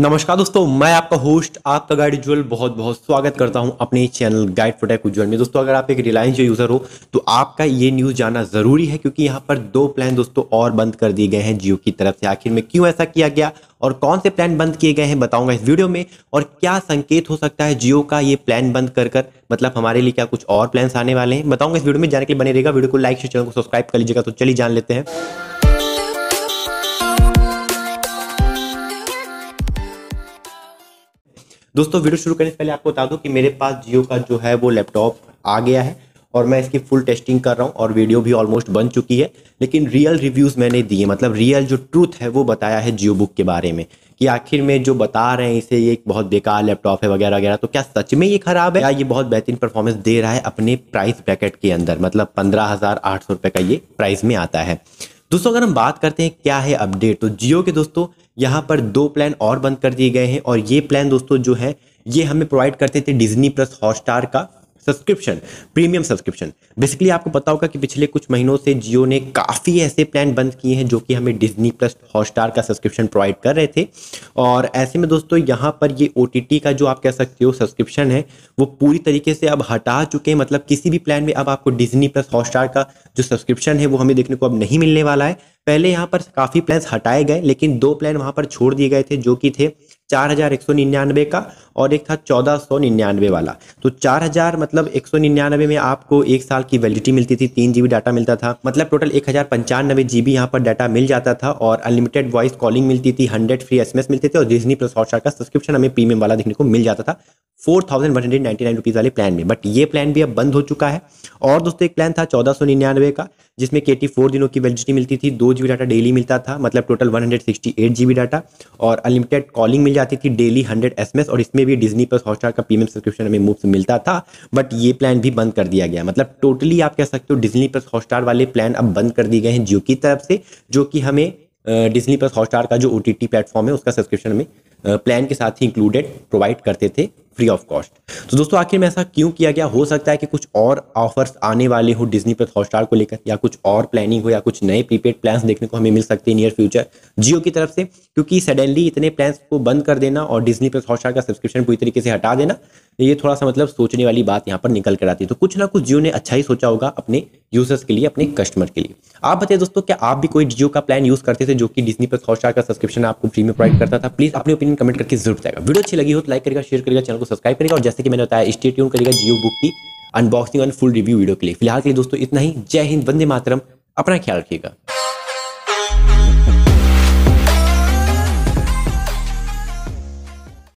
नमस्कार दोस्तों मैं आपका होस्ट आपका गाइड उज्ज्वल बहुत बहुत स्वागत करता हूं अपने चैनल गाइड प्रोटेक्ट उज्ज्वल में दोस्तों अगर आप एक रिलायंस जो यूज़र हो तो आपका ये न्यूज़ जाना ज़रूरी है क्योंकि यहां पर दो प्लान दोस्तों और बंद कर दिए गए हैं जियो की तरफ से आखिर में क्यों ऐसा किया गया और कौन से प्लान बंद किए गए हैं बताऊंगा इस वीडियो में और क्या संकेत हो सकता है जियो का ये प्लान बंद कर कर मतलब हमारे लिए क्या कुछ और प्लान्स आने वाले हैं बताऊंगा इस वीडियो में जाने के लिए बने रहेगा वीडियो को लाइक से चैनल को सब्सक्राइब कर लीजिएगा तो चलिए जान लेते हैं दोस्तों वीडियो शुरू करने से पहले आपको बता दूं कि मेरे पास जियो का जो है वो लैपटॉप आ गया है और मैं इसकी फुल टेस्टिंग कर रहा हूँ और वीडियो भी ऑलमोस्ट बन चुकी है लेकिन रियल रिव्यूज़ मैंने दिए मतलब रियल जो ट्रूथ है वो बताया है जियो बुक के बारे में कि आखिर में जो बता रहे हैं इसे ये एक बहुत बेकार लैपटॉप है वगैरह वगैरह तो क्या सच में ये खराब है या ये बहुत बेहतरीन परफॉर्मेंस दे रहा है अपने प्राइस ब्रैकेट के अंदर मतलब पंद्रह हज़ार आठ सौ रुपए का ये प्राइस में आता है दोस्तों अगर हम बात करते हैं क्या है अपडेट तो जियो के दोस्तों यहाँ पर दो प्लान और बंद कर दिए गए हैं और ये प्लान दोस्तों जो है ये हमें प्रोवाइड करते थे डिजनी प्लस हॉटस्टार का सब्सक्रिप्शन प्रीमियम सब्सक्रिप्शन बेसिकली आपको पता होगा कि पिछले कुछ महीनों से जियो ने काफ़ी ऐसे प्लान बंद किए हैं जो कि हमें डिजनी प्लस हॉटस्टार का सब्सक्रिप्शन प्रोवाइड कर रहे थे और ऐसे में दोस्तों यहाँ पर ये ओ का जो आप कह सकते हो सब्सक्रिप्शन है वो पूरी तरीके से अब हटा चुके हैं मतलब किसी भी प्लान में अब आपको डिजनी प्लस हॉटस्टार का जो सब्सक्रिप्शन है वो हमें देखने को अब नहीं मिलने वाला है पहले यहाँ पर काफ़ी प्लान हटाए गए लेकिन दो प्लान वहां पर छोड़ दिए गए थे जो कि थे चार हजार एक सौ निन्यानवे का और एक था चौदह सौ निन्यानवे वाला तो चार हजार मतलब एक सौ निन्यानवे में आपको एक साल की वैलिडिटी मिलती थी तीन जीबी डाटा मिलता था मतलब टोटल एक हजार पंचानवे जीबी यहाँ पर डाटा मिल जाता था और अनलिमिटेड वॉइस कॉलिंग मिलती थी हंड्रेड फ्री एसएमएस मिलते थे और डिजनी प्लस हॉटस्टार का सब्सक्रिप्शन हमें प्रीमियम वाला देखने को मिल जाता था four thousand one hundred ninety nine rupees वाले प्लान में बट ये प्लान भी अब बंद हो चुका है और दोस्तों एक प्लान था चौदह सौ निन्यानवे का जिसमें के टी फोर दिनों की वैलिडिटी मिलती थी दो जी बी डाटा डेली मिलता था मतलब total one hundred sixty eight G B data और अनलिमिटेड कॉलिंग मिल जाती थी daily hundred S M S और इसमें भी डिजनी प्लस हॉटस्टार का प्रीमियम सब्सक्रिप्शन हमें मुफ्त मिलता था बट ये प्लान भी बंद कर दिया गया मतलब टोटली आप कह सकते हो डिजनी प्लस हॉटस्टार वाले प्लान अब बंद कर दिए गए हैं जियो की तरफ से जो कि हमें डिजनी प्लस हॉटस्टार का जो ओ टी टी प्लेटफॉर्म है उसका सब्सक्रिप्शन में प्लान के साथ ही इंक्लूडेड प्रोवाइड करते थे फ्री ऑफ कॉस्ट तो दोस्तों आखिर में ऐसा क्यों किया गया हो सकता है कि कुछ और ऑफर्स आने वाले हो डिजनी प्लस हॉटस्टार को लेकर या कुछ और प्लानिंग हो या कुछ नए प्रीपेड प्लान्स देखने को हमें मिल सकते हैं नियर फ्यूचर जियो की तरफ से क्योंकि सडनली इतने प्लान्स को बंद कर देना और डिजनी प्लस हॉटस्टार का सब्सक्रिप्शन पूरी तरीके से हटा देना ये थोड़ा सा मतलब सोचने वाली बात यहाँ पर निकल कर आती है तो कुछ ना कुछ जियो ने अच्छा ही सोचा होगा अपने यूजर्स के लिए अपने कस्टमर के लिए आप बताइए दोस्तों क्या आप भी कोई जियो का प्लान यूज करते थे जो कि डिजनी प्लस हॉटस्टार का सब्सक्रिप्शन आपको फ्री में प्रोवाइड हम्म। करता था प्लीज अपनी ओपिनियन कमेंट करके जरूर बताएगा वीडियो अच्छी लगी हो तो लाइक करेगा शेयर करेगा चैनल को सब्सक्राइब करेगा और जैसे कि मैंने बताया स्टेट यून करेगा जियो बुक की अनबॉक्सिंग और फुल रिव्यू वीडियो के लिए फिलहाल के लिए दोस्तों इतना ही जय हिंद वंदे मातरम अपना ख्याल रखिएगा